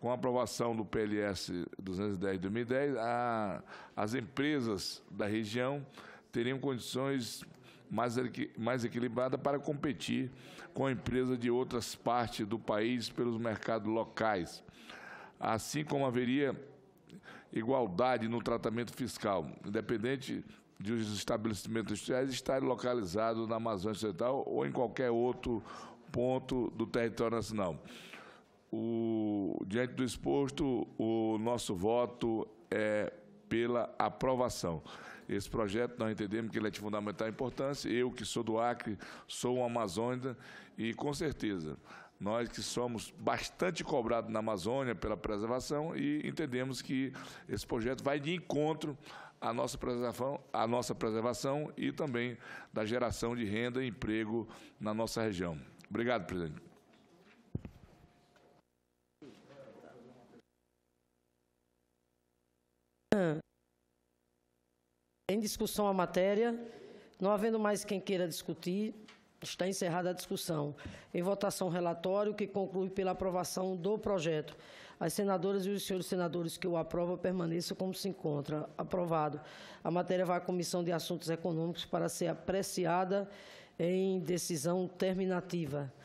com a aprovação do PLS 210 de 2010, a, as empresas da região teriam condições mais, mais equilibrada para competir com empresas de outras partes do país pelos mercados locais, assim como haveria igualdade no tratamento fiscal, independente de os estabelecimentos industriais estarem localizados na Amazônia Central ou em qualquer outro ponto do território nacional. O, diante do exposto, o nosso voto é pela aprovação. Esse projeto nós entendemos que ele é de fundamental importância. Eu, que sou do Acre, sou um amazônida e, com certeza, nós que somos bastante cobrados na Amazônia pela preservação e entendemos que esse projeto vai de encontro à nossa preservação, à nossa preservação e também da geração de renda e emprego na nossa região. Obrigado, presidente. Em discussão a matéria, não havendo mais quem queira discutir, está encerrada a discussão. Em votação, relatório que conclui pela aprovação do projeto. As senadoras e os senhores senadores que o aprovam permaneçam como se encontra. Aprovado. A matéria vai à Comissão de Assuntos Econômicos para ser apreciada em decisão terminativa.